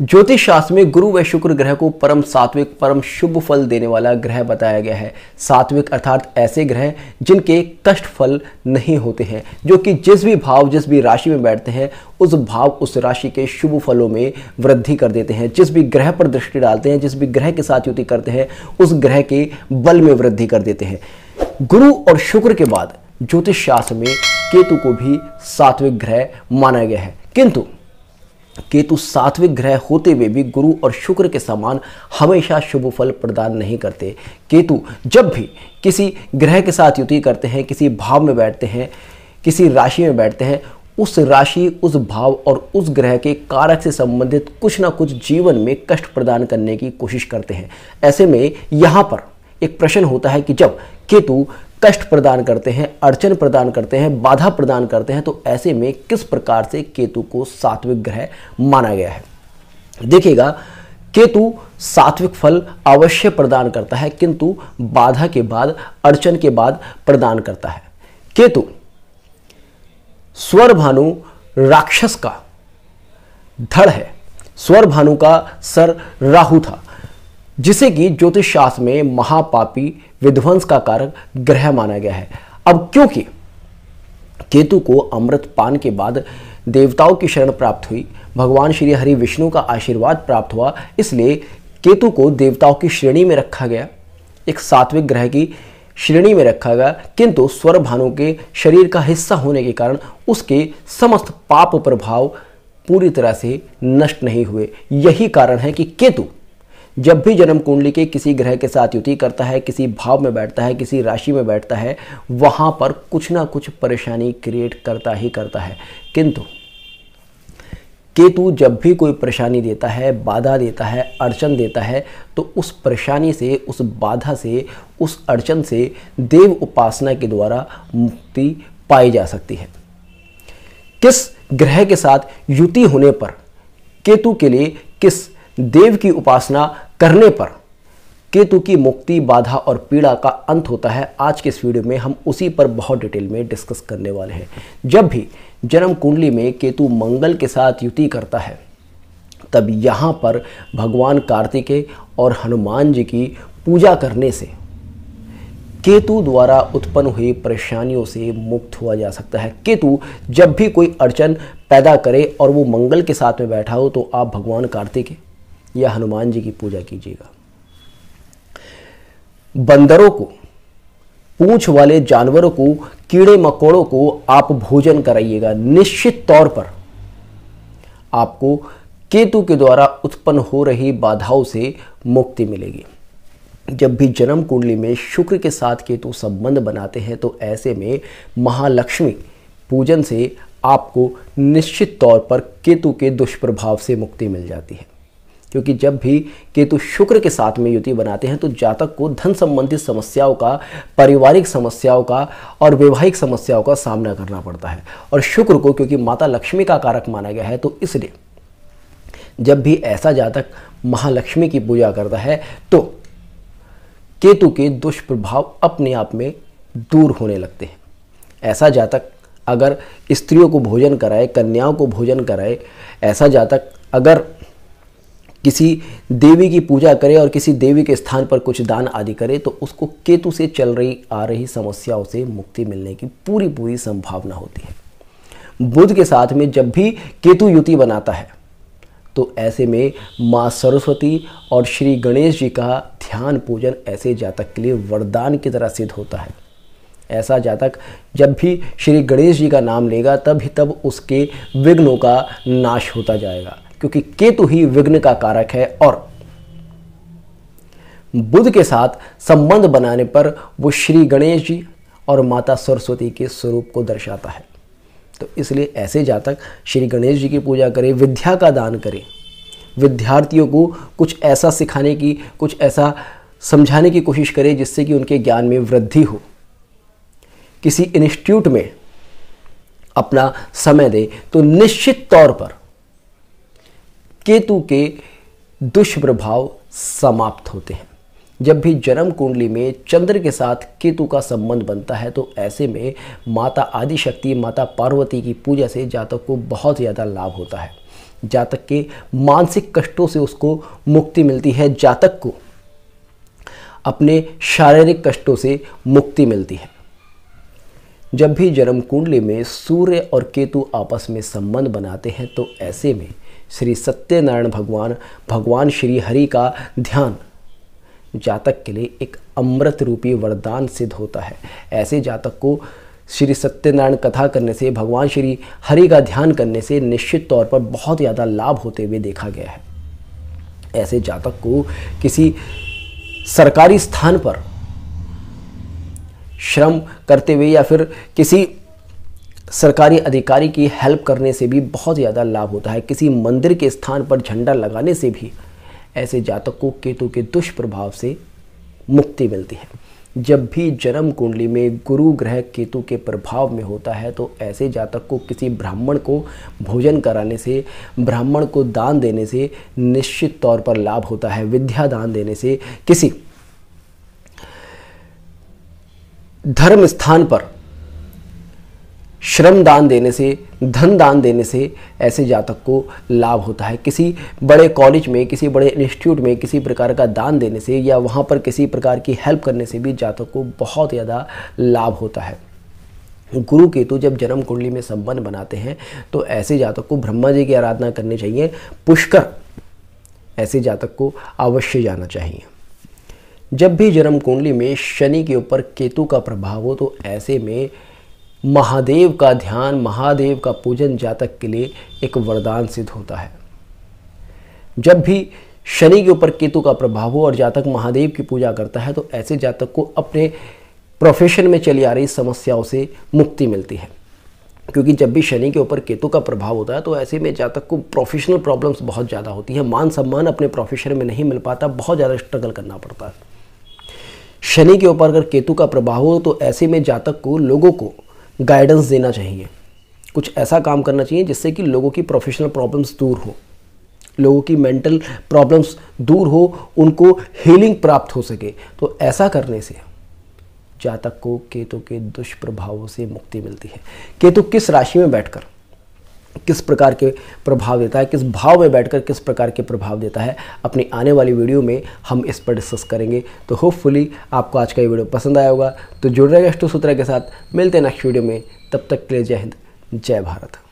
ज्योतिष शास्त्र में गुरु व शुक्र ग्रह को परम सात्विक परम शुभ फल देने वाला ग्रह बताया गया है सात्विक अर्थात ऐसे ग्रह जिनके कष्ट फल नहीं होते हैं जो कि जिस भी भाव जिस भी राशि में बैठते हैं उस भाव उस राशि के शुभ फलों में वृद्धि कर देते हैं जिस भी ग्रह पर दृष्टि डालते हैं जिस भी ग्रह के साथ युति करते हैं उस ग्रह के बल में वृद्धि कर देते हैं गुरु और शुक्र के बाद ज्योतिष शास्त्र में केतु को भी सात्विक ग्रह माना गया है किंतु केतु सात्विक ग्रह होते हुए भी गुरु और शुक्र के समान हमेशा शुभ फल प्रदान नहीं करते केतु जब भी किसी ग्रह के साथ युति करते हैं किसी भाव में बैठते हैं किसी राशि में बैठते हैं उस राशि उस भाव और उस ग्रह के कारक से संबंधित कुछ ना कुछ जीवन में कष्ट प्रदान करने की कोशिश करते हैं ऐसे में यहाँ पर एक प्रश्न होता है कि जब केतु कष्ट प्रदान करते हैं अड़चन प्रदान करते हैं बाधा प्रदान करते हैं तो ऐसे में किस प्रकार से केतु को सात्विक ग्रह माना गया है देखिएगा केतु सात्विक फल अवश्य प्रदान करता है किंतु बाधा के बाद अड़चन के बाद प्रदान करता है केतु स्वर भानु राक्षस का धड़ है स्वर भानु का सर राहु था जिसे कि ज्योतिष शास्त्र में महापापी विध्वंस का कारक ग्रह माना गया है अब क्योंकि केतु को अमृत पान के बाद देवताओं की शरण प्राप्त हुई भगवान श्री हरि विष्णु का आशीर्वाद प्राप्त हुआ इसलिए केतु को देवताओं की श्रेणी में रखा गया एक सात्विक ग्रह की श्रेणी में रखा गया किंतु स्वर भानु के शरीर का हिस्सा होने के कारण उसके समस्त पाप प्रभाव पूरी तरह से नष्ट नहीं हुए यही कारण है कि केतु जब भी जन्म कुंडली के किसी ग्रह के साथ युति करता है किसी भाव में बैठता है किसी राशि में बैठता है वहाँ पर कुछ ना कुछ परेशानी क्रिएट करता ही करता है किंतु केतु जब भी कोई परेशानी देता है बाधा देता है अड़चन देता है तो उस परेशानी से उस बाधा से उस अड़चन से देव उपासना के द्वारा मुक्ति पाई जा सकती है किस ग्रह के साथ युति होने पर केतु के लिए किस देव की उपासना करने पर केतु की मुक्ति बाधा और पीड़ा का अंत होता है आज के इस वीडियो में हम उसी पर बहुत डिटेल में डिस्कस करने वाले हैं जब भी जन्म कुंडली में केतु मंगल के साथ युति करता है तब यहाँ पर भगवान कार्तिकेय और हनुमान जी की पूजा करने से केतु द्वारा उत्पन्न हुई परेशानियों से मुक्त हुआ जा सकता है केतु जब भी कोई अड़चन पैदा करे और वो मंगल के साथ में बैठा हो तो आप भगवान कार्तिकेय या हनुमान जी की पूजा कीजिएगा बंदरों को पूछ वाले जानवरों को कीड़े मकोड़ों को आप भोजन कराइएगा निश्चित तौर पर आपको केतु के द्वारा उत्पन्न हो रही बाधाओं से मुक्ति मिलेगी जब भी जन्म कुंडली में शुक्र के साथ केतु संबंध बनाते हैं तो ऐसे में महालक्ष्मी पूजन से आपको निश्चित तौर पर केतु के दुष्प्रभाव से मुक्ति मिल जाती है क्योंकि जब भी केतु शुक्र के साथ में युति बनाते हैं तो जातक को धन संबंधित समस्याओं का पारिवारिक समस्याओं का और वैवाहिक समस्याओं का सामना करना पड़ता है और शुक्र को क्योंकि माता लक्ष्मी का कारक माना गया है तो इसलिए जब भी ऐसा जातक महालक्ष्मी की पूजा करता है तो केतु के दुष्प्रभाव अपने आप में दूर होने लगते हैं ऐसा जातक अगर स्त्रियों को भोजन कराए कन्याओं को भोजन कराए ऐसा जातक अगर किसी देवी की पूजा करे और किसी देवी के स्थान पर कुछ दान आदि करे तो उसको केतु से चल रही आ रही समस्याओं से मुक्ति मिलने की पूरी पूरी संभावना होती है बुध के साथ में जब भी केतु युति बनाता है तो ऐसे में माँ सरस्वती और श्री गणेश जी का ध्यान पूजन ऐसे जातक के लिए वरदान की तरह सिद्ध होता है ऐसा जातक जब भी श्री गणेश जी का नाम लेगा तब ही तब उसके विघ्नों का नाश होता जाएगा क्योंकि केतु ही विघ्न का कारक है और बुद्ध के साथ संबंध बनाने पर वो श्री गणेश जी और माता सरस्वती के स्वरूप को दर्शाता है तो इसलिए ऐसे जातक श्री गणेश जी की पूजा करें विद्या का दान करें विद्यार्थियों को कुछ ऐसा सिखाने की कुछ ऐसा समझाने की कोशिश करें जिससे कि उनके ज्ञान में वृद्धि हो किसी इंस्टीट्यूट में अपना समय दें तो निश्चित तौर पर केतु के दुष्प्रभाव समाप्त होते हैं जब भी जन्म कुंडली में चंद्र के साथ केतु का संबंध बनता है तो ऐसे में माता आदिशक्ति माता पार्वती की पूजा से जातक को बहुत ज़्यादा लाभ होता है जातक के मानसिक कष्टों से उसको मुक्ति मिलती है जातक को अपने शारीरिक कष्टों से मुक्ति मिलती है जब भी जन्म कुंडली में सूर्य और केतु आपस में संबंध बनाते हैं तो ऐसे में श्री सत्यनारायण भगवान भगवान श्री हरि का ध्यान जातक के लिए एक अमृत रूपी वरदान सिद्ध होता है ऐसे जातक को श्री सत्यनारायण कथा करने से भगवान श्री हरि का ध्यान करने से निश्चित तौर पर बहुत ज़्यादा लाभ होते हुए देखा गया है ऐसे जातक को किसी सरकारी स्थान पर श्रम करते हुए या फिर किसी सरकारी अधिकारी की हेल्प करने से भी बहुत ज़्यादा लाभ होता है किसी मंदिर के स्थान पर झंडा लगाने से भी ऐसे जातक को केतु के दुष्प्रभाव से मुक्ति मिलती है जब भी जन्म कुंडली में गुरु ग्रह केतु के प्रभाव में होता है तो ऐसे जातक को किसी ब्राह्मण को भोजन कराने से ब्राह्मण को दान देने से निश्चित तौर पर लाभ होता है विद्या दान देने से किसी धर्म स्थान पर श्रम दान देने से धन दान देने से ऐसे जातक को लाभ होता है किसी बड़े कॉलेज में किसी बड़े इंस्टीट्यूट में किसी प्रकार का दान देने से या वहाँ पर किसी प्रकार की हेल्प करने से भी जातक को बहुत ज़्यादा लाभ होता है गुरु केतु जब जन्म कुंडली में संबंध बनाते हैं तो ऐसे जातक को ब्रह्मा जी की आराधना करनी चाहिए पुष्कर ऐसे जातक को अवश्य जाना चाहिए जब भी जन्म कुंडली में शनि के ऊपर केतु का प्रभाव हो तो ऐसे में महादेव का ध्यान महादेव का पूजन जातक के लिए एक वरदान सिद्ध होता है जब भी शनि के ऊपर केतु का प्रभाव हो और जातक महादेव की पूजा करता है तो ऐसे जातक को अपने प्रोफेशन में चली आ रही समस्याओं से मुक्ति मिलती है क्योंकि जब भी शनि के ऊपर केतु का प्रभाव होता है तो ऐसे में जातक को प्रोफेशनल प्रॉब्लम्स बहुत ज़्यादा होती है मान सम्मान अपने प्रोफेशन में नहीं मिल पाता बहुत ज़्यादा स्ट्रगल करना पड़ता है शनि के ऊपर अगर केतु का प्रभाव हो तो ऐसे में जातक को लोगों को गाइडेंस देना चाहिए कुछ ऐसा काम करना चाहिए जिससे कि लोगों की प्रोफेशनल प्रॉब्लम्स दूर हो लोगों की मेंटल प्रॉब्लम्स दूर हो उनको हीलिंग प्राप्त हो सके तो ऐसा करने से जातक को केतु के दुष्प्रभावों से मुक्ति मिलती है केतु किस राशि में बैठकर किस प्रकार के प्रभाव देता है किस भाव में बैठकर किस प्रकार के प्रभाव देता है अपनी आने वाली वीडियो में हम इस पर डिस्कस करेंगे तो होपफुली आपको आज का ये वीडियो पसंद आया होगा तो जुड़ रहे अष्टो सूत्र के साथ मिलते हैं नेक्स्ट वीडियो में तब तक के लिए जय हिंद जय भारत